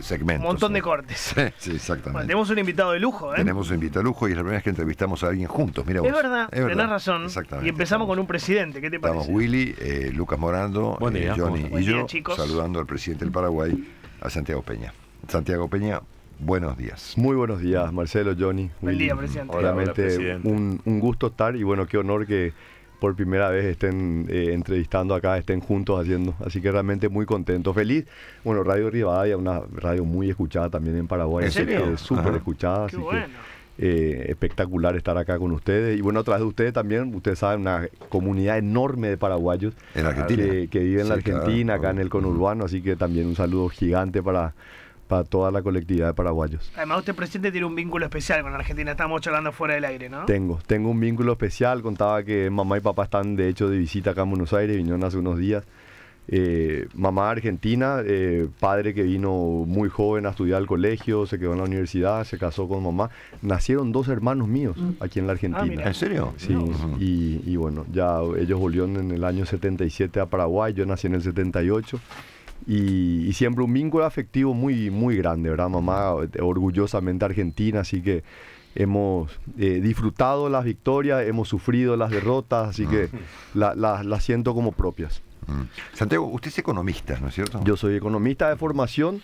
segmentos. Un montón de cortes. exactamente. tenemos un invitado de lujo, ¿eh? Tenemos un invitado de lujo y es la primera vez que entrevistamos a alguien juntos. Mira Es verdad, tenés razón. Y empezamos con un presidente, ¿qué te parece? Estamos Willy, eh, Lucas Morando, eh, Johnny y yo saludando al presidente del Paraguay, a Santiago Peña. Santiago Peña, buenos días. Muy buenos días, Marcelo, Johnny. Buen día, presidente. Realmente un gusto estar y bueno, qué honor que por primera vez estén eh, entrevistando acá, estén juntos haciendo. Así que realmente muy contento, feliz. Bueno, Radio Rivadavia, una radio muy escuchada también en Paraguay, ¿En serio? súper escuchada. así que, eh, espectacular estar acá con ustedes. Y bueno, a través de ustedes también, ustedes saben, una comunidad enorme de paraguayos en eh, Que, viven en la Argentina, acá en el conurbano. Así que también un saludo gigante para para toda la colectividad de paraguayos. Además, usted presidente tiene un vínculo especial con Argentina, estamos hablando fuera del aire, ¿no? Tengo, tengo un vínculo especial, contaba que mamá y papá están de hecho de visita acá en Buenos Aires, vinieron hace unos días. Eh, mamá argentina, eh, padre que vino muy joven a estudiar al colegio, se quedó en la universidad, se casó con mamá. Nacieron dos hermanos míos mm. aquí en la ah, Argentina. ¿En serio? Sí. Y, y, bueno, ya ellos volvieron en el año 77 a Paraguay, yo nací en el 78. Y, siempre un vínculo afectivo muy, muy grande, ¿verdad? Mamá eh, orgullosamente argentina, así que hemos eh, disfrutado las victorias, hemos sufrido las derrotas, así que ah. las la, siento como propias. Mm. Santiago, usted es economista, ¿no es cierto? Yo soy economista de formación,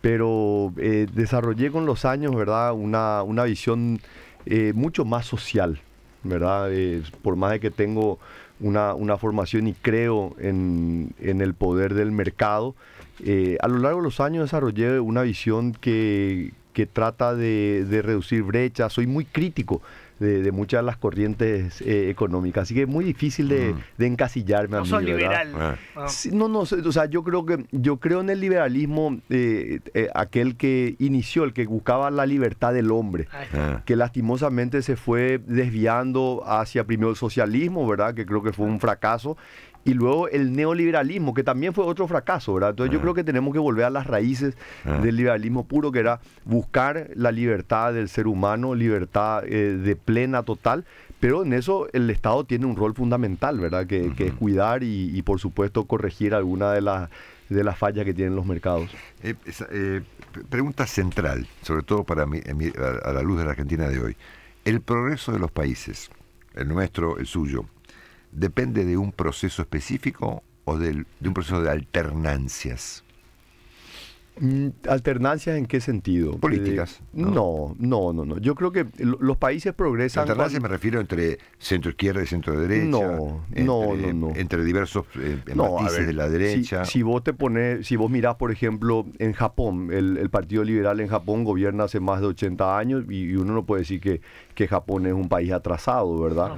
pero eh, desarrollé con los años, ¿verdad? Una, una visión mucho más social, ¿verdad? por más de que tengo una, una formación y creo en, en, el poder del mercado. Eh, a lo largo de los años desarrollé una visión que, que trata de, de reducir brechas, soy muy crítico de, muchas de las corrientes eh, económicas. Así que es muy difícil de, mm. encasillarme no liberal. Ah. Ah. no, no, o sea, yo creo que yo creo en el liberalismo eh, eh, aquel que inició, el que buscaba la libertad del hombre, ah. que lastimosamente se fue desviando hacia primero el socialismo, ¿verdad? Que creo que fue un fracaso y luego el neoliberalismo, que también fue otro fracaso, ¿verdad? Entonces yo ah. creo que tenemos que volver a las raíces ah. del liberalismo puro, que era buscar la libertad del ser humano, libertad eh, de plena, total, pero en eso el Estado tiene un rol fundamental, ¿verdad? Que, es cuidar y, por supuesto, corregir alguna de las de las fallas que tienen los mercados. Eh, eh, pregunta central, sobre todo para mí a la luz de la Argentina de hoy. El progreso de los países, el nuestro, el suyo, depende de un proceso específico o de, un proceso de alternancias. Mm, ¿Alternancias en qué sentido? Eh, Políticas. ¿no? no, no, no, Yo creo que los países progresan. Alternancias me refiero entre centro izquierda y centro derecha. No, no, no, Entre diversos eh, eh, matices de la derecha. Si, vos te pones, si vos mirás, por ejemplo, en Japón, el, Partido Liberal en Japón gobierna hace más de 80 años y, uno no puede decir que, que, Japón es un país atrasado, ¿verdad?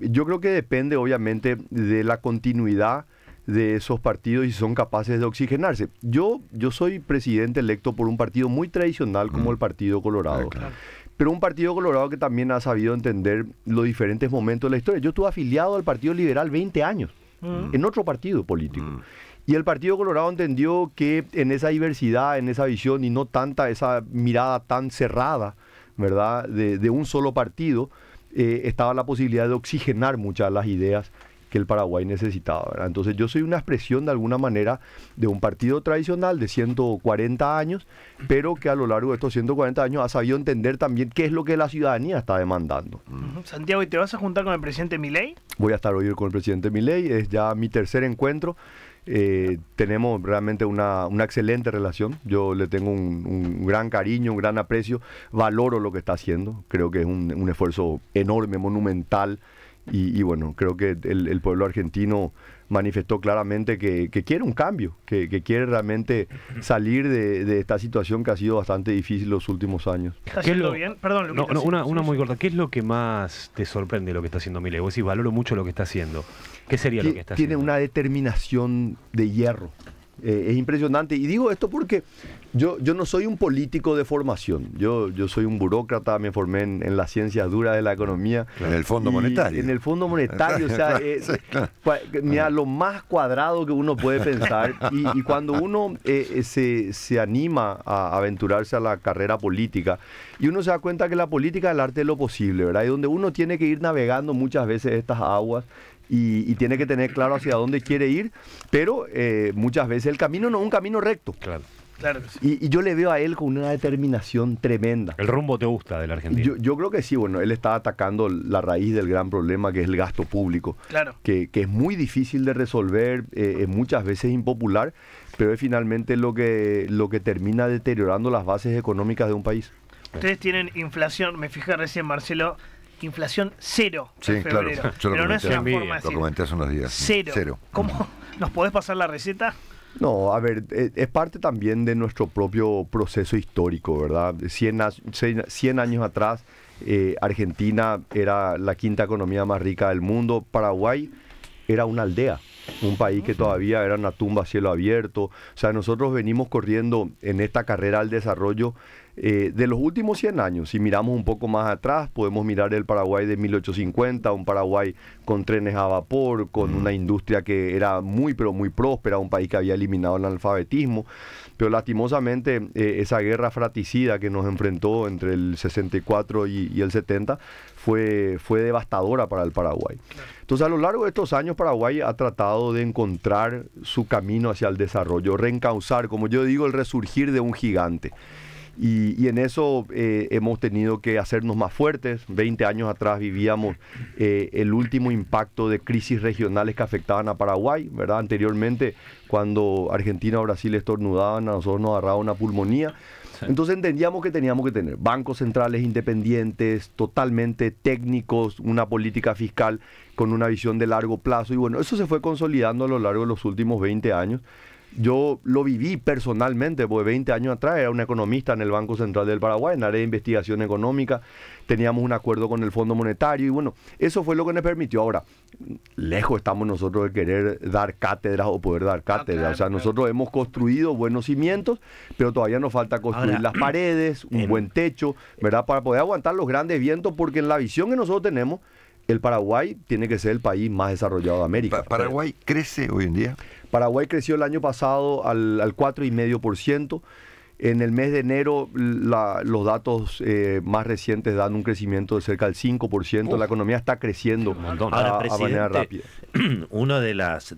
yo creo que depende, obviamente, de la continuidad de esos partidos y son capaces de oxigenarse. Yo, yo soy presidente electo por un partido muy tradicional como mm. el Partido Colorado. Ah, Pero un partido colorado que también ha sabido entender los diferentes momentos de la historia. Yo estuve afiliado al Partido Liberal 20 años, mm. en otro partido político. Mm. Y el Partido Colorado entendió que en esa diversidad, en esa visión y no tanta esa mirada tan cerrada, ¿verdad?, de, un solo partido, eh, estaba la posibilidad de oxigenar muchas de las ideas que el Paraguay necesitaba. Entonces yo soy una expresión de alguna manera de un partido tradicional de 140 años, pero que a lo largo de estos 140 años ha sabido entender también qué es lo que la ciudadanía está demandando. Santiago, ¿y te vas a juntar con el presidente Milei? Voy a estar hoy con el presidente Milei, es ya mi tercer encuentro. Eh, tenemos realmente una, una, excelente relación. Yo le tengo un, gran cariño, un gran aprecio. Valoro lo que está haciendo. Creo que es un, un esfuerzo enorme, monumental y, bueno, creo que el, pueblo argentino manifestó claramente que, quiere un cambio, que, quiere realmente salir de, esta situación que ha sido bastante difícil los últimos años. ¿Está es lo... bien? Perdón, una, muy corta. ¿Qué es lo que más te sorprende lo que está haciendo Milei? Vos decís, valoro mucho lo que está haciendo. ¿Qué sería lo que está haciendo? Tiene una determinación de hierro. Eh, es impresionante. Y digo esto porque yo, yo no soy un político de formación. Yo, yo soy un burócrata, me formé en, las ciencias duras de la economía. En el Fondo Monetario. En el Fondo Monetario. o sea, es. lo más cuadrado que uno puede pensar. Y, cuando uno eh, eh, se, se, anima a aventurarse a la carrera política, y uno se da cuenta que la política es el arte de lo posible, ¿verdad? Y donde uno tiene que ir navegando muchas veces estas aguas y, tiene que tener claro hacia dónde quiere ir, pero eh, muchas veces el camino no es un camino recto. Claro. Claro y, yo le veo a él con una determinación tremenda. ¿El rumbo te gusta de la Argentina? Yo, creo que sí, bueno, él está atacando la raíz del gran problema que es el gasto público. Claro. Que, es muy difícil de resolver, eh, es muchas veces impopular, pero es finalmente lo que, lo que termina deteriorando las bases económicas de un país. Ustedes tienen inflación, me fijé recién, Marcelo, inflación cero sí, Claro. Pero no es hace unos días. Cero. ¿Cómo? ¿Nos podés pasar la receta? No, a ver, e, es parte también de nuestro propio proceso histórico, ¿verdad? 100, años atrás, eh, Argentina era la quinta economía más rica del mundo, Paraguay era una aldea, un país que todavía era una tumba a cielo abierto. O sea, nosotros venimos corriendo en esta carrera al desarrollo eh, de los últimos 100 años, si miramos un poco más atrás, podemos mirar el Paraguay de 1850, un Paraguay con trenes a vapor, con una industria que era muy, pero muy próspera, un país que había eliminado el analfabetismo. Pero lastimosamente, eh, esa guerra fraticida que nos enfrentó entre el 64 y, el 70 fue, fue devastadora para el Paraguay. Entonces, a lo largo de estos años, Paraguay ha tratado de encontrar su camino hacia el desarrollo, reencauzar, como yo digo, el resurgir de un gigante. Y, en eso eh, hemos tenido que hacernos más fuertes. Veinte años atrás vivíamos eh, el último impacto de crisis regionales que afectaban a Paraguay, ¿verdad? Anteriormente, cuando Argentina o Brasil estornudaban, a nosotros nos agarraba una pulmonía. Entonces entendíamos que teníamos que tener bancos centrales independientes, totalmente técnicos, una política fiscal con una visión de largo plazo. Y bueno, eso se fue consolidando a lo largo de los últimos veinte años. Yo lo viví personalmente, porque 20 años atrás era un economista en el Banco Central del Paraguay, en área de investigación económica, teníamos un acuerdo con el Fondo Monetario y bueno, eso fue lo que nos permitió. Ahora, lejos estamos nosotros de querer dar cátedras o poder dar ah, cátedras, o sea, nosotros hemos construido buenos cimientos, pero todavía nos falta construir las paredes, un buen techo, ¿verdad? Para poder aguantar los grandes vientos, porque en la visión que nosotros tenemos, el Paraguay tiene que ser el país más desarrollado de América. ¿Paraguay crece hoy en día? Paraguay creció el año pasado al, 4,5%. En el mes de enero los datos eh, más recientes dan un crecimiento de cerca del 5%. la economía está creciendo a, manera rápida. Uno de las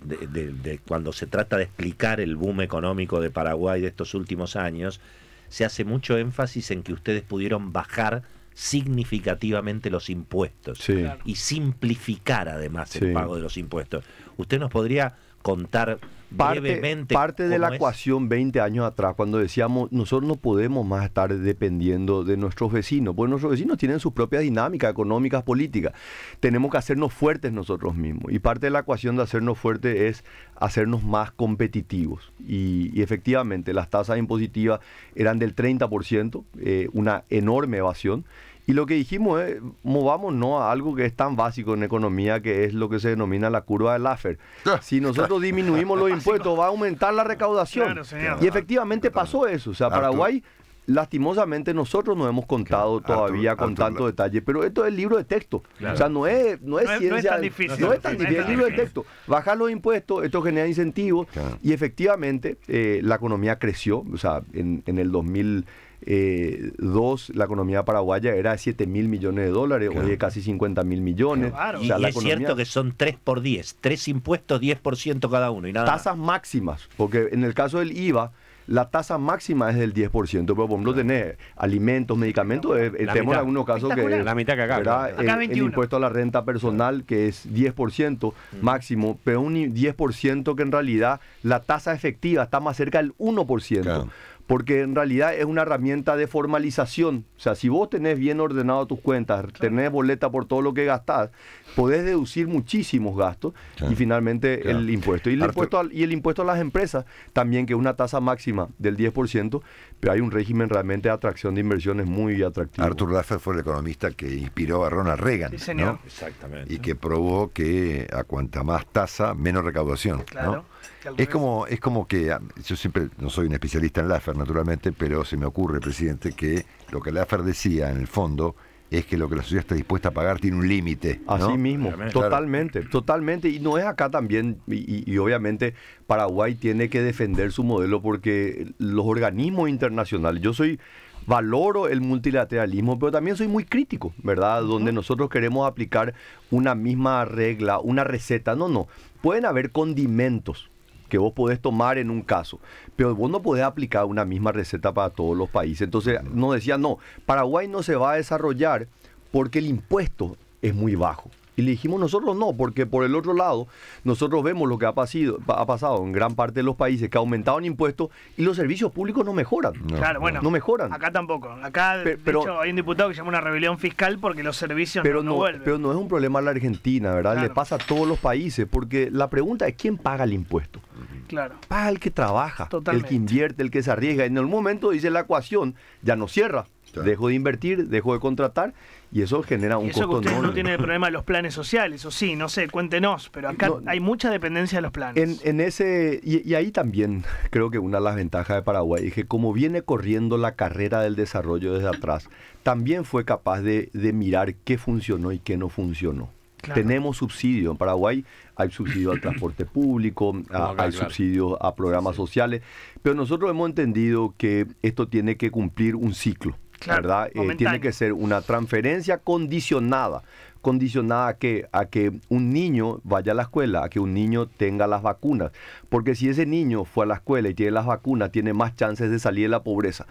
cuando se trata de explicar el boom económico de Paraguay de estos últimos años, se hace mucho énfasis en que ustedes pudieron bajar significativamente los impuestos y simplificar además el pago de los impuestos. ¿Usted nos podría contar parte, de la ecuación 20 años atrás, cuando decíamos, nosotros no podemos más estar dependiendo de nuestros vecinos, porque nuestros vecinos tienen sus propias dinámicas económicas, políticas. Tenemos que hacernos fuertes nosotros mismos. Y parte de la ecuación de hacernos fuertes es hacernos más competitivos. Y, efectivamente, las tasas impositivas eran del 30%, eh, una enorme evasión. Y lo que dijimos es, movámonos a algo que es tan básico en economía, que es lo que se denomina la curva de Laffer. Ah. Si nosotros disminuimos los impuestos, va a aumentar la recaudación. y efectivamente pasó eso. O sea, Paraguay lastimosamente nosotros no hemos contado todavía con tanto detalle, pero esto es libro de texto. O sea, no es, no ciencia. No es tan difícil. No es tan difícil, es libro de texto. Bajar los impuestos, esto genera incentivos y efectivamente eh, la economía creció. O sea, en, en el 2000 eh, dos, la economía paraguaya era de 7 mil millones de dólares, hoy es casi 50 mil millones. Claro. y, es cierto que son 3 por 10, 3 impuestos, 10% cada uno. Y Tasas máximas, porque en el caso del IVA, la tasa máxima es del 10%, pero por ejemplo tener alimentos, medicamentos, eh, eh, tenemos algunos casos que... La mitad que acá. acá eh, el, impuesto a la renta personal, que es 10% mm. máximo, pero un 10% que en realidad la tasa efectiva está más cerca del 1% porque en realidad es una herramienta de formalización. O sea, si vos tenés bien ordenado tus cuentas, tenés boleta por todo lo que gastás, podés deducir muchísimos gastos y finalmente el impuesto. Y el impuesto, a, las empresas también, que es una tasa máxima del 10%, pero hay un régimen realmente de atracción de inversiones muy atractivo. Arthur Laffer fue el economista que inspiró a Ronald Reagan. Sí, ¿no? Exactamente. Y que probó que a cuanta más tasa, menos recaudación. Claro. ¿no? Es como, es como que ah, yo siempre no soy un especialista en Laffer, naturalmente, pero se me ocurre, presidente, que lo que Laffer decía en el fondo es que lo que la sociedad está dispuesta a pagar tiene un límite. Así mismo, totalmente, totalmente. Y no es acá también, y, obviamente Paraguay tiene que defender su modelo porque los organismos internacionales, yo soy valoro el multilateralismo, pero también soy muy crítico, ¿verdad? Donde nosotros queremos aplicar una misma regla, una receta. No, no. Pueden haber condimentos que vos podés tomar en un caso, pero vos no podés aplicar una misma receta para todos los países. Entonces no decía, no, Paraguay no se va a desarrollar porque el impuesto es muy bajo. Y dijimos nosotros no, porque por el otro lado, nosotros vemos lo que ha, pasado en gran parte de los países, que aumentaban impuestos y los servicios públicos no mejoran. No, claro, bueno. No mejoran. Acá tampoco. Acá, hecho, hay un diputado que llama una rebelión fiscal porque los servicios no, vuelven. Pero no es un problema la Argentina, ¿verdad? Le pasa a todos los países, porque la pregunta es quién paga el impuesto. Claro. Paga el que trabaja, el que invierte, el que se arriesga. En el momento dice la ecuación, ya no cierra. Dejo de invertir, dejo de contratar y eso genera un y eso no tiene el problema de los planes sociales, o sí, no sé, cuéntenos, pero acá hay mucha dependencia de los planes. En, ese y, ahí también creo que una de las ventajas de Paraguay es que como viene corriendo la carrera del desarrollo desde atrás, también fue capaz de, mirar qué funcionó y qué no funcionó. Tenemos subsidio en Paraguay, hay subsidio al transporte público, hay subsidio a programas sociales, pero nosotros hemos entendido que esto tiene que cumplir un ciclo. Eh, tiene que ser una transferencia condicionada, condicionada a que, a que un niño vaya a la escuela, a que un niño tenga las vacunas, porque si ese niño fue a la escuela y tiene las vacunas, tiene más chances de salir de la pobreza.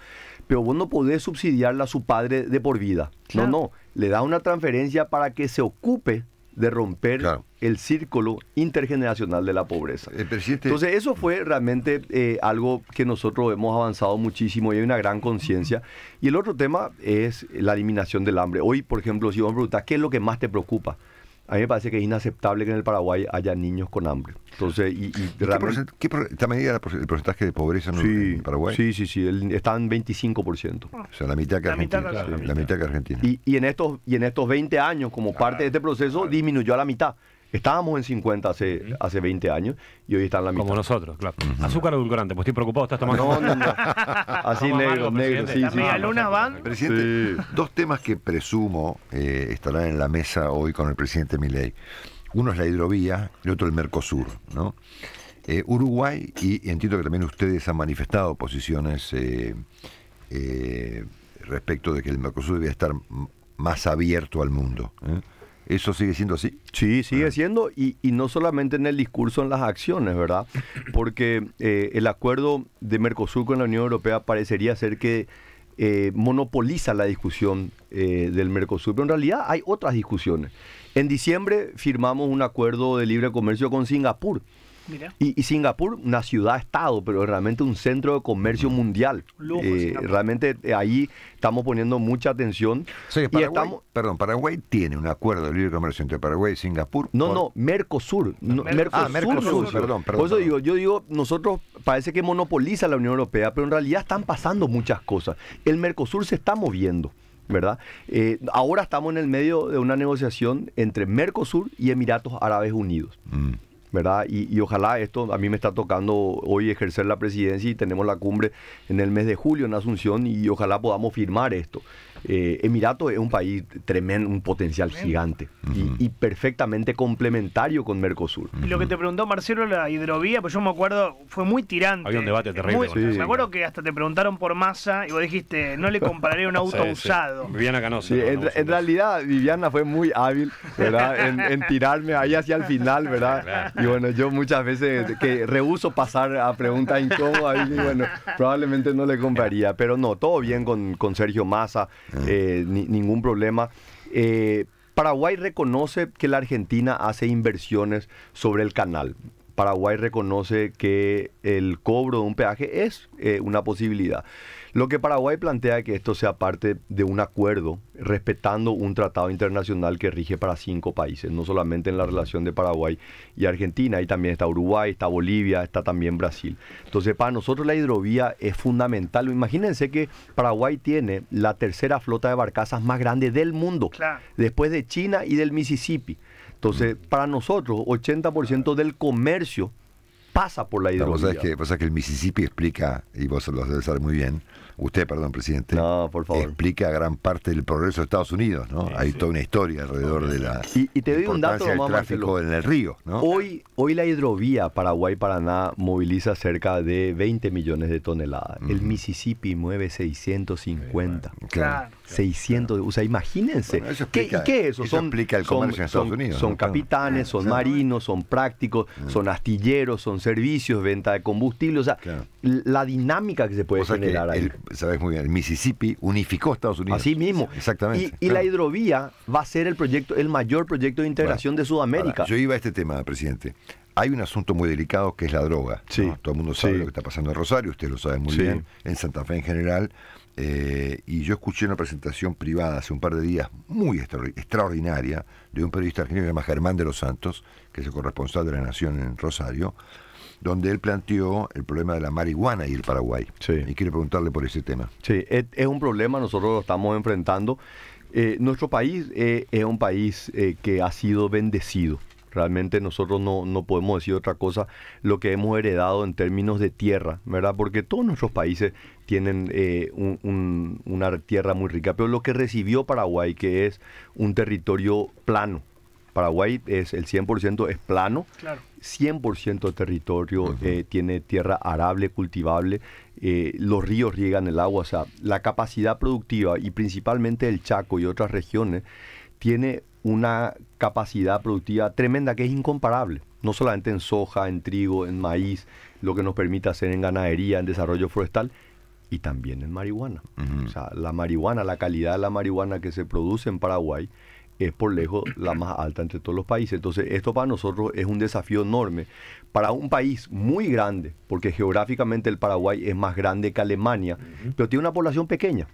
Pero vos no podés subsidiarla a su padre de por vida. No, no, le da una transferencia para que se ocupe de romper el círculo intergeneracional de la pobreza. Eh, este Entonces eso fue realmente eh, algo que nosotros hemos avanzado muchísimo y hay una gran conciencia. Y el otro tema es la eliminación del hambre. Hoy, por ejemplo, si vamos a preguntar ¿qué es lo que más te preocupa? A mí me parece que es inaceptable que en el Paraguay haya niños con hambre. Entonces, y, medida el porcentaje de pobreza en, Paraguay? Sí, sí, sí, está en 25%. O sea, la mitad que Argentina. Argentina. Y, en estos, y en estos 20 años, como parte de este proceso, disminuyó a la mitad. Estábamos en 50 hace, hace 20 años y hoy están en la misma Como nosotros, claro. Azúcar edulcorante, pues estoy preocupado, estás tomando. No, no, no. Así negro, negro, sí, sí. Presidente, dos temas que presumo eh, estarán en la mesa hoy con el presidente Milei. Uno es la hidrovía, el otro el Mercosur, ¿no? Eh, Uruguay, y entiendo que también ustedes han manifestado posiciones eh, respecto de que el Mercosur debía estar más abierto al mundo. ¿Eso sigue siendo así? Sí, sigue siendo, y, y, no solamente en el discurso, en las acciones, ¿verdad? Porque eh, el acuerdo de Mercosur con la Unión Europea parecería ser que eh, monopoliza la discusión eh, del Mercosur, pero en realidad hay otras discusiones. En diciembre firmamos un acuerdo de libre comercio con Singapur, y, Singapur, una ciudad-estado, pero realmente un centro de comercio mm. mundial. Eh, realmente eh, ahí estamos poniendo mucha atención. Sí, Paraguay, perdón, Paraguay tiene un acuerdo de libre comercio entre Paraguay y Singapur. No, no, Mercosur. ah, Mercosur perdón, Por eso digo, yo digo, nosotros parece que monopoliza la Unión Europea, pero en realidad están pasando muchas cosas. El Mercosur se está moviendo. ¿verdad? Eh, ahora estamos en el medio de una negociación entre Mercosur y Emiratos Árabes Unidos. Mm. ¿verdad? Y, y, ojalá esto, a mí me está tocando hoy ejercer la presidencia y tenemos la cumbre en el mes de julio en Asunción y ojalá podamos firmar esto. Eh, Emirato es un país tremendo, un potencial gigante y, perfectamente complementario con Mercosur. lo que te preguntó Marcelo, la hidrovía, pues yo me acuerdo, fue muy tirante. Había un debate terrible. me acuerdo que hasta te preguntaron por masa y vos dijiste, no le compraré un auto usado. Viviana en, realidad, Viviana fue muy hábil, ¿verdad? En, tirarme ahí hacia el final, ¿verdad? Y bueno, yo muchas veces que rehuso pasar a preguntas incómodas y bueno, probablemente no le compraría, pero no, todo bien con, con Sergio Massa. Ah. Eh, ningún problema. Eh, Paraguay reconoce que la Argentina hace inversiones sobre el canal. Paraguay reconoce que el cobro de un peaje es eh, una posibilidad. Lo que Paraguay plantea es que esto sea parte de un acuerdo respetando un tratado internacional que rige para cinco países, no solamente en la relación de Paraguay y Argentina, ahí también está Uruguay, está Bolivia, está también Brasil. Entonces, para nosotros la hidrovía es fundamental. Imagínense que Paraguay tiene la tercera flota de barcazas más grande del mundo, después de China y del Mississippi. Entonces, mm. para nosotros, 80% del comercio pasa por la hidrovía. que, que el Mississippi explica, y vos lo sabes muy bien, usted, perdón, presidente, no, por favor. explica gran parte del progreso de Estados Unidos, ¿no? Hay toda una historia alrededor de la y, y te doy un dato, del tráfico en el río, ¿no? Hoy, hoy la hidrovía Paraguay-Paraná moviliza cerca de 20 millones de toneladas. El Mississippi mueve 650. Claro. 600, o sea, imagínense. ¿Qué, qué es eso? eso son, explica el comercio en Estados Unidos. Son capitanes, son marinos, son prácticos, son astilleros, son servicios, venta de combustible, o sea, la dinámica que se puede generar ahí sabes muy bien, el Mississippi unificó a Estados Unidos. Así mismo. Exactamente. Y, la hidrovía va a ser el proyecto, el mayor proyecto de integración de Sudamérica. yo iba a este tema, presidente. Hay un asunto muy delicado que es la droga. Todo el mundo sabe lo que está pasando en Rosario, usted lo sabe muy bien, en Santa Fe en general. Eh, y yo escuché una presentación privada hace un par de días, muy extraordinaria, de un periodista argentino que se llama Germán de los Santos, que es el corresponsal de la Nación en Rosario, donde él planteó el problema de la marihuana y el Paraguay. Y quiero preguntarle por ese tema. Sí, es, un problema, nosotros lo estamos enfrentando. Eh, nuestro país eh, es un país eh, que ha sido bendecido. Realmente nosotros no, podemos decir otra cosa lo que hemos heredado en términos de tierra, ¿verdad? Porque todos nuestros países tienen una tierra muy rica, pero lo que recibió Paraguay, que es un territorio plano, Paraguay es el 100% es plano, 100% territorio, eh, tiene tierra arable, cultivable, eh, los ríos riegan el agua, o sea, la capacidad productiva y principalmente el Chaco y otras regiones tiene una capacidad productiva tremenda que es incomparable, no solamente en soja, en trigo, en maíz, lo que nos permite hacer en ganadería, en desarrollo forestal, y también en marihuana. O sea, la marihuana, la calidad de la marihuana que se produce en Paraguay es por lejos la más alta entre todos los países. Entonces, esto para nosotros es un desafío enorme. Para un país muy grande, porque geográficamente el Paraguay es más grande que Alemania, pero tiene una población pequeña.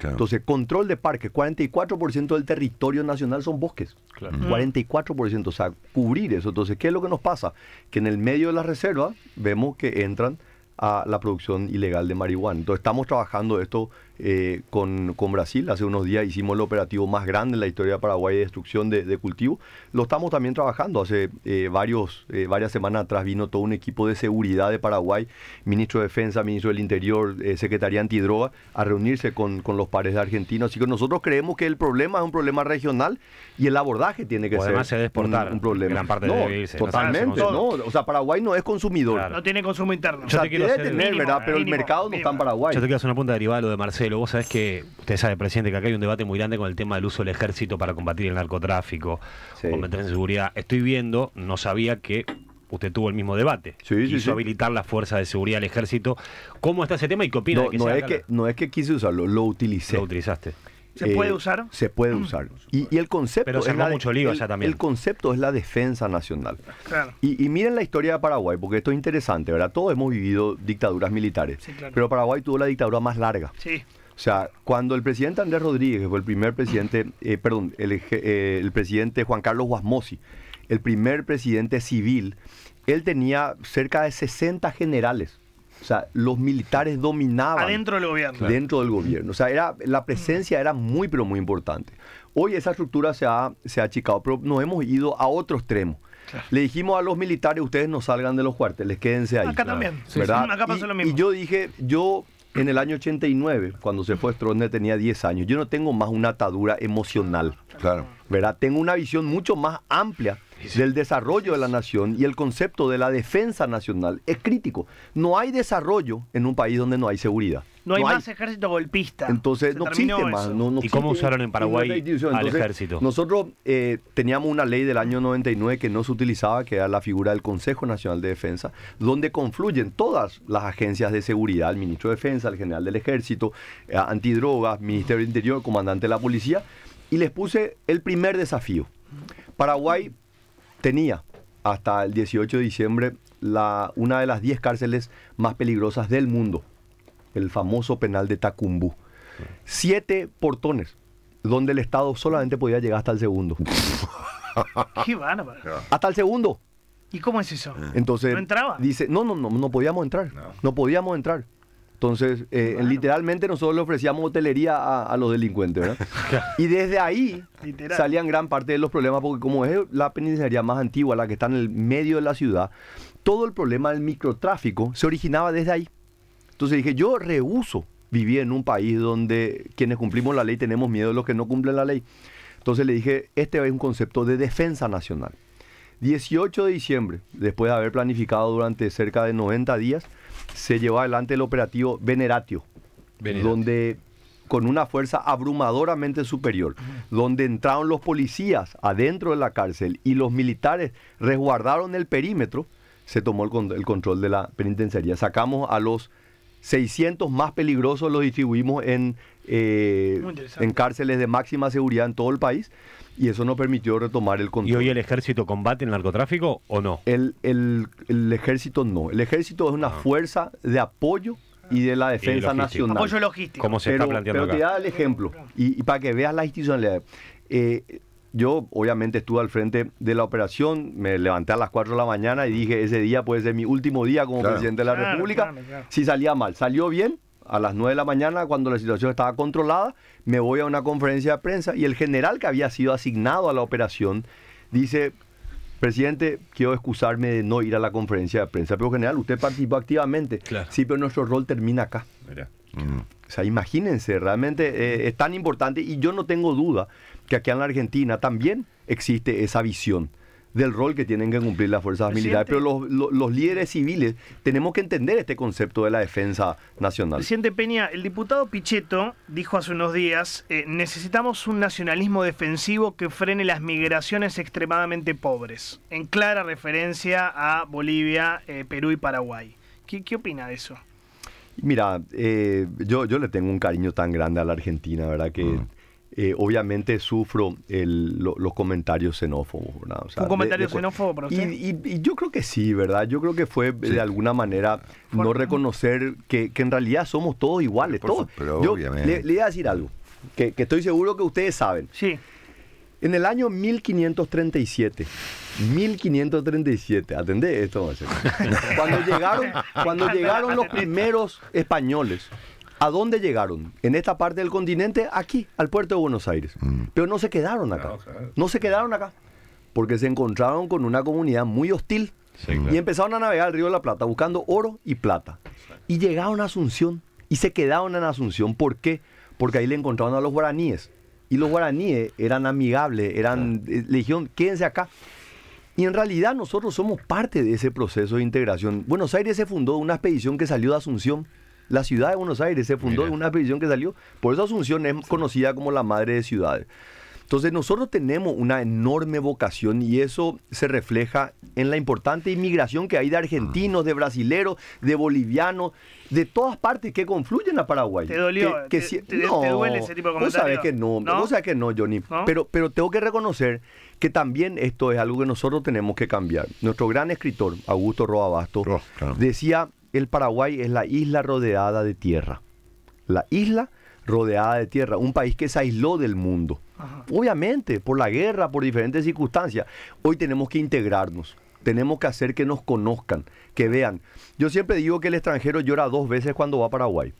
Entonces, control de parques, 44% del territorio nacional son bosques. 44%, o sea, cubrir eso. Entonces, ¿qué es lo que nos pasa? Que en el medio de las reservas vemos que entran a la producción ilegal de marihuana. Entonces, estamos trabajando esto eh, con, con, Brasil. Hace unos días hicimos el operativo más grande en la historia de Paraguay de destrucción de, de cultivo. Lo estamos también trabajando. Hace eh, varios, eh, varias semanas atrás vino todo un equipo de seguridad de Paraguay, ministro de Defensa, ministro del Interior, Secretaría Antidroga, a reunirse con, los pares de argentinos. Así que nosotros creemos que el problema es un problema regional y el abordaje tiene que ser se un, problema. Gran parte de Totalmente, no, O sea, Paraguay no es consumidor. No tiene consumo interno. tener, ¿verdad? Pero el mercado no está en Paraguay. Yo te quiero hacer una punta derivada de lo de Marcelo pero vos sabés que, usted sabe, presidente, que acá hay un debate muy grande con el tema del uso del ejército para combatir el narcotráfico, sí. meterse en seguridad. Estoy viendo, no sabía que usted tuvo el mismo debate. Sí, quiso habilitar la fuerza de seguridad del ejército. ¿Cómo está ese tema y qué opina no, es que No es que quise usarlo, lo utilicé. Lo utilizaste. ¿Se eh, puede usar? Se puede mm. usar. Y, el concepto. es la, mucho también. El concepto es la defensa nacional. Y, miren la historia de Paraguay, porque esto es interesante, ¿verdad? Todos hemos vivido dictaduras militares. Pero Paraguay tuvo la dictadura más larga. Sí. O sea, cuando el presidente Andrés Rodríguez, fue el primer presidente, eh, perdón, el, eh, el presidente Juan Carlos Guasmosi, el primer presidente civil, él tenía cerca de 60 generales. O sea, los militares dominaban. Adentro del gobierno. Dentro del gobierno. O sea, era, la presencia era muy, pero muy importante. Hoy esa estructura se ha, se ha achicado, pero nos hemos ido a otro extremo. Le dijimos a los militares, ustedes no salgan de los cuarteles, quédense ahí. Acá también. ¿verdad? Acá pasó lo mismo. yo dije, yo en el año 89, cuando se fue Stroessner, tenía 10 años. Yo no tengo más una atadura emocional. Claro. ¿Verdad? Tengo una visión mucho más amplia del desarrollo de la nación y el concepto de la defensa nacional es crítico. No hay desarrollo en un país donde no hay seguridad. No, hay más ejército golpista. Entonces no existe más. ¿Y cómo usaron en Paraguay al ejército? Nosotros eh, teníamos una ley del año 99 que no se utilizaba, que era la figura del Consejo Nacional de Defensa, donde confluyen todas las agencias de seguridad, el ministro de Defensa, el general del ejército, eh, antidrogas, Ministerio del Interior, comandante de la policía, y les puse el primer desafío. Paraguay tenía hasta el 18 de diciembre la, una de las 10 cárceles más peligrosas del mundo, el famoso penal de Tacumbú. Siete portones donde el Estado solamente podía llegar hasta el segundo. Qué Hasta el segundo. ¿Y cómo es eso? Ah. Entonces, ¿No entraba? Dice, no, no, no, podíamos entrar. no podíamos entrar. Entonces, eh, literalmente nosotros le ofrecíamos hotelería a, los delincuentes, ¿verdad? Y desde ahí salían gran parte de los problemas, porque como es la penitenciaría más antigua, la que está en el medio de la ciudad, todo el problema del microtráfico se originaba desde ahí. Entonces dije, yo rehuso vivir en un país donde quienes cumplimos la ley tenemos miedo de los que no cumplen la ley. Entonces le dije, este es un concepto de defensa nacional. 18 de diciembre, después de haber planificado durante cerca de 90 días, se llevó adelante el operativo Veneratio, donde con una fuerza abrumadoramente superior, donde entraron los policías adentro de la cárcel y los militares resguardaron el perímetro, se tomó el, control de la penitenciaría. Sacamos a los 600 más peligrosos, los distribuimos eh, en cárceles de máxima seguridad en todo el país y eso no permitió retomar el control. ¿Y hoy el ejército combate el narcotráfico o no? El, el, ejército no. El ejército es una ah. fuerza de apoyo y de la defensa nacional. Apoyo logístico. Como se pero, está planteando Pero te da el ejemplo y, para que veas la institucionalidad. Eh, yo obviamente estuve al frente de la operación, me levanté a las 4 de la mañana y dije, ese día puede ser mi último día como presidente de la República, si salía mal, salió bien, a las 9 de la mañana, cuando la situación estaba controlada, me voy a una conferencia de prensa y el general que había sido asignado a la operación dice, presidente, quiero excusarme de no ir a la conferencia de prensa, pero general, usted participó activamente. Sí, pero nuestro rol termina acá. Mm. O sea, imagínense, realmente eh, es tan importante y yo no tengo duda que aquí en la Argentina también existe esa visión del rol que tienen que cumplir las fuerzas militares. Pero los, líderes civiles tenemos que entender este concepto de la defensa nacional. Presidente Peña, el diputado Pichetto dijo hace unos días, eh, necesitamos un nacionalismo defensivo que frene las migraciones extremadamente pobres, en clara referencia a Bolivia, eh, Perú y Paraguay. ¿Qué, opina de eso? Mira, eh, yo, le tengo un cariño tan grande a la Argentina, ¿verdad? Que, mm. Eh, obviamente sufro los comentarios xenófobos. ¿Un comentario xenófobo Y, yo creo que sí, ¿verdad? Yo creo que fue de alguna manera no reconocer que, en realidad somos todos iguales. todos. Pero yo le, voy a decir algo que, estoy seguro que ustedes saben. Sí. En el año 1537, 1537, atendé esto, cuando llegaron, cuando llegaron los primeros españoles, ¿A dónde llegaron? En esta parte del continente, aquí, al puerto de Buenos Aires. Mm. Pero no se quedaron acá. No, se quedaron acá. Porque se encontraron con una comunidad muy hostil. Y empezaron a navegar el río de la Plata buscando oro y plata. Y llegaron a Asunción. Y se quedaron en Asunción. ¿Por qué? Porque ahí le encontraron a los guaraníes. Y los guaraníes eran amigables, eran, legión. Eh, le quédense acá. Y en realidad nosotros somos parte de ese proceso de integración. Buenos Aires se fundó una expedición que salió de Asunción la ciudad de Buenos Aires se fundó en una expedición que salió. Por eso Asunción es conocida como la madre de ciudades. Entonces nosotros tenemos una enorme vocación y eso se refleja en la importante inmigración que hay de argentinos, de brasileros, de bolivianos, de todas partes que confluyen a Paraguay. ¿Te dolió? ¿Te, duele ese tipo de comentarios? que no, no, que no, Johnny. Pero, pero tengo que reconocer que también esto es algo que nosotros tenemos que cambiar. Nuestro gran escritor, Augusto Roa Bastos decía el Paraguay es la isla rodeada de tierra. La isla rodeada de tierra, un país que se aisló del mundo. Obviamente, por la guerra, por diferentes circunstancias. Hoy tenemos que integrarnos, tenemos que hacer que nos conozcan, que vean. Yo siempre digo que el extranjero llora dos veces cuando va a Paraguay.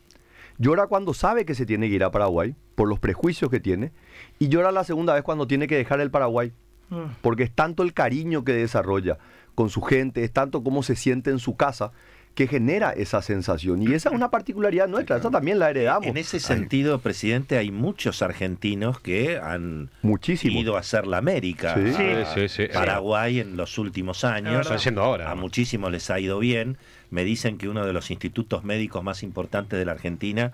Llora cuando sabe que se tiene que ir a Paraguay, por los prejuicios que tiene, y llora la segunda vez cuando tiene que dejar el Paraguay, mm. porque es tanto el cariño que desarrolla con su gente, es tanto cómo se siente en su casa, que genera esa sensación. Y esa es una particularidad nuestra, eso también la heredamos. En ese sentido, presidente, hay muchos argentinos que han Muchísimo. ido a hacer la América. Paraguay en los últimos años. ahora. A muchísimos les ha ido bien. Me dicen que uno de los institutos médicos más importantes de la Argentina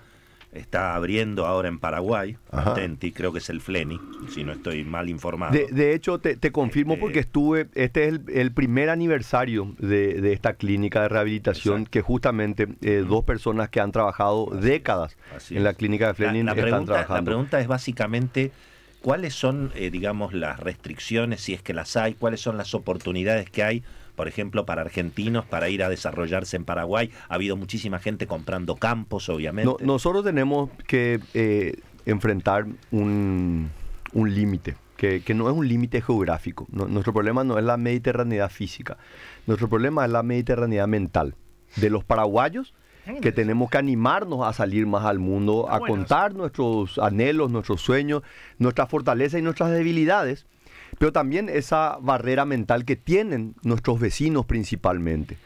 está abriendo ahora en Paraguay, Tenti creo que es el Fleni, si no estoy mal informado. De, hecho, te, confirmo este, porque estuve, este es el, primer aniversario de, esta clínica de rehabilitación que justamente eh, dos personas que han trabajado décadas en la clínica de Fleni están trabajando. La pregunta es básicamente... ¿Cuáles son, eh, digamos, las restricciones, si es que las hay? ¿Cuáles son las oportunidades que hay por ejemplo, para argentinos, para ir a desarrollarse en Paraguay. Ha habido muchísima gente comprando campos, obviamente. nosotros tenemos que eh, enfrentar un, límite. Que, no es un límite geográfico. nuestro problema no es la mediterraneidad física. Nuestro problema es la mediterraneidad mental. De los paraguayos, ah, que tenemos que animarnos a salir más al mundo, a contar nuestros anhelos, nuestros sueños, nuestras fortalezas y nuestras debilidades pero también esa barrera mental que tienen nuestros vecinos principalmente.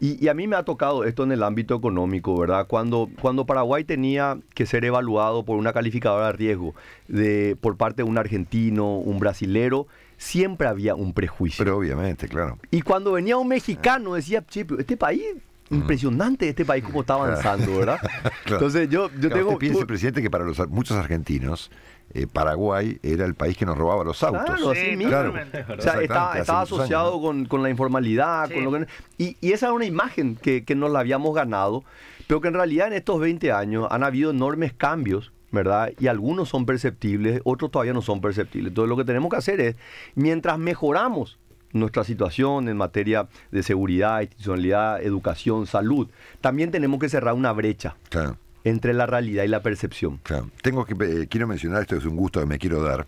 Y, a mí me ha tocado esto en el ámbito económico, ¿verdad? Cuando, cuando Paraguay tenía que ser evaluado por una calificadora de riesgo de, por parte de un argentino, un brasilero, siempre había un prejuicio. Pero obviamente, claro. Y cuando venía un mexicano decía, Chip, este país impresionante este país cómo está avanzando, ¿verdad? Entonces yo, yo tengo... Usted piensa, presidente, que para los, muchos argentinos eh, Paraguay era el país que nos robaba los autos. Claro, sí, O sea, estaba, asociado con, la informalidad. Con y, esa era una imagen que, que nos la habíamos ganado, pero que en realidad en estos 20 años han habido enormes cambios ¿verdad? Y algunos son perceptibles, otros todavía no son perceptibles. Entonces lo que tenemos que hacer es, mientras mejoramos nuestra situación en materia de seguridad, institucionalidad, educación, salud, también tenemos que cerrar una brecha. Claro entre la realidad y la percepción. Tengo que, eh, quiero mencionar, esto es un gusto que me quiero dar,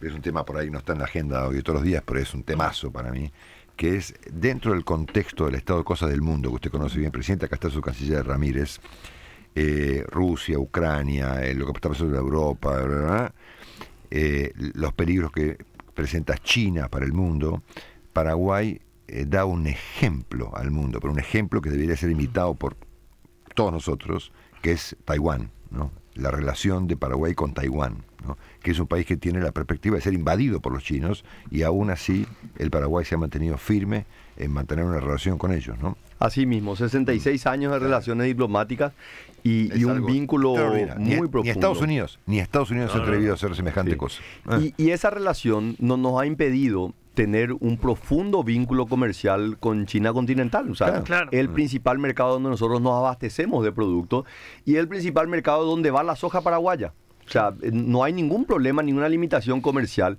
es un tema por ahí, no está en la agenda hoy todos los días, pero es un temazo para mí, que es dentro del contexto del estado de cosas del mundo, que usted conoce bien, presidente, acá está su canciller Ramírez, eh, Rusia, Ucrania, eh, lo que está pasando en Europa, los peligros que presenta China para el mundo, Paraguay da un ejemplo al mundo, pero un ejemplo que debería ser imitado por todos nosotros, que es Taiwán, ¿no? la relación de Paraguay con Taiwán, ¿no? que es un país que tiene la perspectiva de ser invadido por los chinos y aún así el Paraguay se ha mantenido firme en mantener una relación con ellos. ¿no? Así mismo, 66 años de relaciones diplomáticas y, un vínculo muy profundo. Ni Estados Unidos, ni Estados Unidos se ha atrevido a hacer semejante cosa. Ah. Y, y, esa relación no, nos ha impedido tener un profundo vínculo comercial con China continental. O sea, el principal mercado donde nosotros nos abastecemos de productos y el principal mercado donde va la soja paraguaya. O sea, no hay ningún problema, ninguna limitación comercial.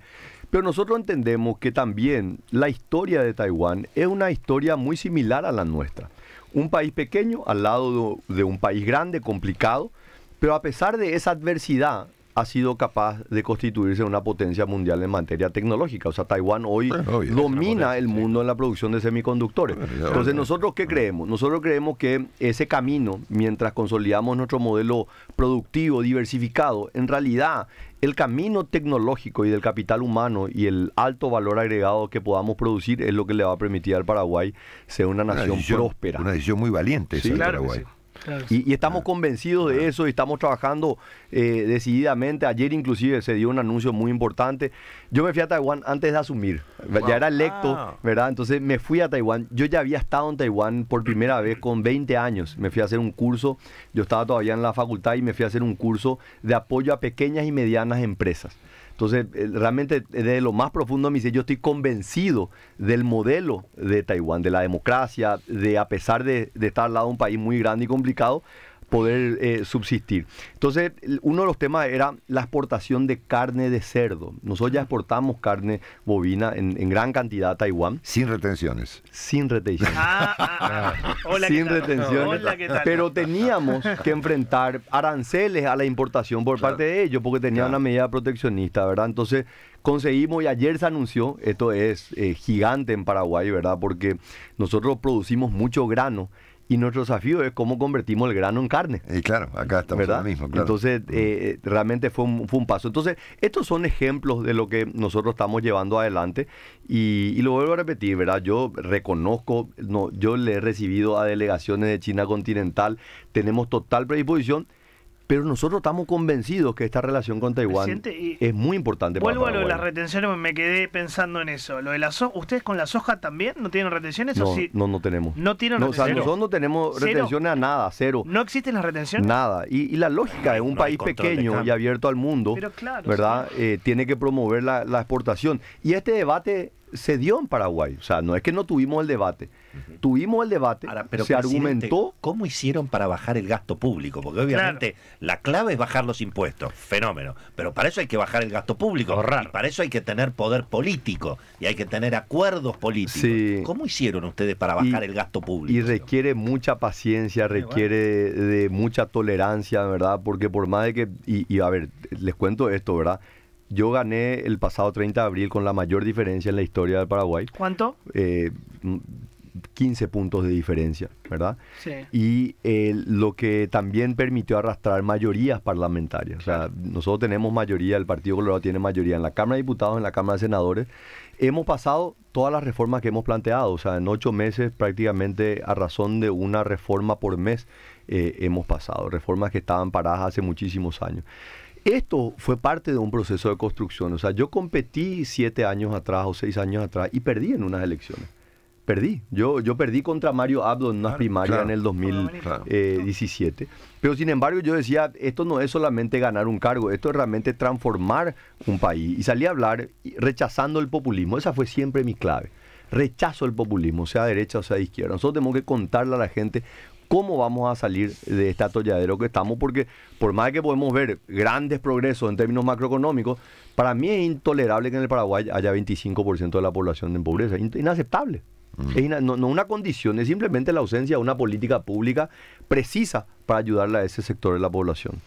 Pero nosotros entendemos que también la historia de Taiwán es una historia muy similar a la nuestra. Un país pequeño al lado de un país grande, complicado, pero a pesar de esa adversidad, ha sido capaz de constituirse una potencia mundial en materia tecnológica. O sea, Taiwán hoy domina el mundo en la producción de semiconductores. Entonces, ¿nosotros qué creemos? Nosotros creemos que ese camino, mientras consolidamos nuestro modelo productivo, diversificado, en realidad el camino tecnológico y del capital humano y el alto valor agregado que podamos producir es lo que le va a permitir al Paraguay ser una nación próspera. Una decisión muy valiente sí, esa Paraguay y, estamos ah. convencidos de ah. eso y estamos trabajando eh, decididamente. Ayer inclusive se dio un anuncio muy importante. Yo me fui a Taiwán antes de asumir. Ya era electo, ah. ¿verdad? Entonces me fui a Taiwán. Yo ya había estado en Taiwán por primera vez con 20 años. Me fui a hacer un curso. Yo estaba todavía en la facultad y me fui a hacer un curso de apoyo a pequeñas y medianas empresas. Entonces, eh, realmente desde eh, lo más profundo me dice, yo estoy convencido del modelo de Taiwán, de la democracia, de a pesar de, de estar al lado de un país muy grande y complicado, poder eh, subsistir. Entonces, uno de los temas era la exportación de carne de cerdo. Nosotros ya exportamos carne bovina en, gran cantidad a Taiwán. Sin retenciones. Sin retenciones. Sin retenciones. pero teníamos que enfrentar aranceles a la importación por parte de ellos, porque tenían una medida proteccionista, ¿verdad? Entonces, conseguimos y ayer se anunció, esto es eh, gigante en Paraguay, ¿verdad? Porque nosotros producimos mucho grano y nuestro desafío es cómo convertimos el grano en carne. Y claro, acá estamos ¿verdad? mismo. Entonces, mm. eh, eh, realmente fue un, fue un paso. Entonces, estos son ejemplos de lo que nosotros estamos llevando adelante. Y, y lo vuelvo a repetir, ¿verdad? Yo reconozco, no, yo le he recibido a delegaciones de China continental, tenemos total predisposición. Pero nosotros estamos convencidos que esta relación con Taiwán es muy importante vuelvo para Vuelvo a lo de las retenciones, me quedé pensando en eso. Lo de la ¿Ustedes con la soja también no tienen retenciones? No, o no, no tenemos. No tienen retenciones. nosotros no tenemos retenciones a nada, cero. ¿No existen las retenciones? Nada. Y, la lógica de un país pequeño y abierto al mundo, ¿verdad? Eh, tiene que promover la exportación. Y este debate se dio en Paraguay. O sea, no es que no tuvimos el debate. Tuvimos el debate, se argumentó. ¿Cómo hicieron para bajar el gasto público? Porque obviamente la clave es bajar los impuestos. Fenómeno. Pero para eso hay que bajar el gasto público. para eso hay que tener poder político. Y hay que tener acuerdos políticos. ¿Cómo hicieron ustedes para bajar el gasto público? Y requiere mucha paciencia, requiere de mucha tolerancia, ¿verdad? Porque por más de que. y a ver, les cuento esto, ¿verdad? Yo gané el pasado 30 de abril con la mayor diferencia en la historia del Paraguay. ¿Cuánto? 15 eh, mm, puntos de diferencia, ¿verdad? Sí. Y lo que también permitió arrastrar mayorías parlamentarias. O sea, nosotros tenemos mayoría, el Partido Colorado tiene mayoría en la Cámara de Diputados, en la Cámara de Senadores. Hemos pasado todas las reformas que hemos planteado, o sea, en ocho meses prácticamente a razón de una reforma por mes eh, hemos pasado, reformas que estaban paradas hace muchísimos años. Esto fue parte de un proceso de construcción. O sea, yo competí siete años atrás o seis años atrás y perdí en unas elecciones. Perdí. Yo, yo perdí contra Mario Abdo en unas primarias en el 2017. Eh, Pero sin embargo yo decía, esto no es solamente ganar un cargo, esto es realmente transformar un país. Y salí a hablar rechazando el populismo. Esa fue siempre mi clave rechazo el populismo, sea derecha o sea izquierda. Nosotros tenemos que contarle a la gente cómo vamos a salir de este atolladero que estamos, porque por más que podemos ver grandes progresos en términos macroeconómicos, para mí es intolerable que en el Paraguay haya 25% de la población en pobreza, inaceptable. Mm. Es ina no, no una condición, es simplemente la ausencia de una política pública precisa para ayudarle a ese sector de la población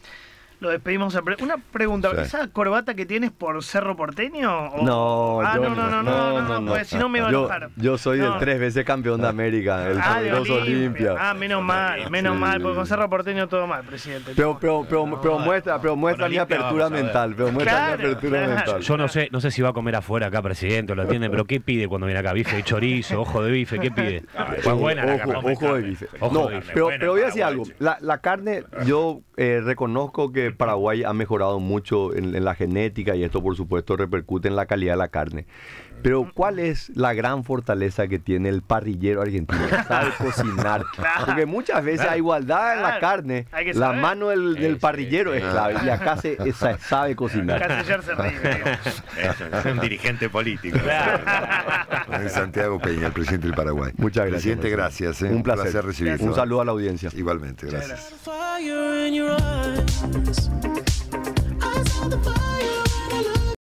lo despedimos. una pregunta, ¿esa corbata que tienes por Cerro Porteño? O... No, ah, no, no, no, no, no, pues si no me iba a dejar Yo, soy el tres veces campeón de América, ah, el ah, Olimpia. Ah, menos mal, menos mal, porque con Cerro Porteño todo mal, presidente. Pero, pero, pero, pero muestra, pero muestra mi apertura mental, pero muestra apertura mental. Yo no sé, no sé si va a comer afuera acá, presidente, lo atiende pero ¿qué pide cuando viene acá? Bife de chorizo, ojo de bife, ¿qué pide? Ah, pues buena ojo, de bife. no, Pero, pero voy a decir algo. La, la carne, yo eh, reconozco que Paraguay ha mejorado mucho en la genética y esto por supuesto repercute en la calidad de la carne. Pero ¿cuál es la gran fortaleza que tiene el parrillero argentino? Sabe cocinar. Porque muchas veces hay igualdad en la carne, la mano del, parrillero es, clave. Y acá se, sabe cocinar. Acá se es un dirigente político. Santiago Peña, el presidente del Paraguay. Muchas gracias. Presidente, gracias. Eh. Un placer, placer Un saludo a la audiencia. Igualmente, gracias.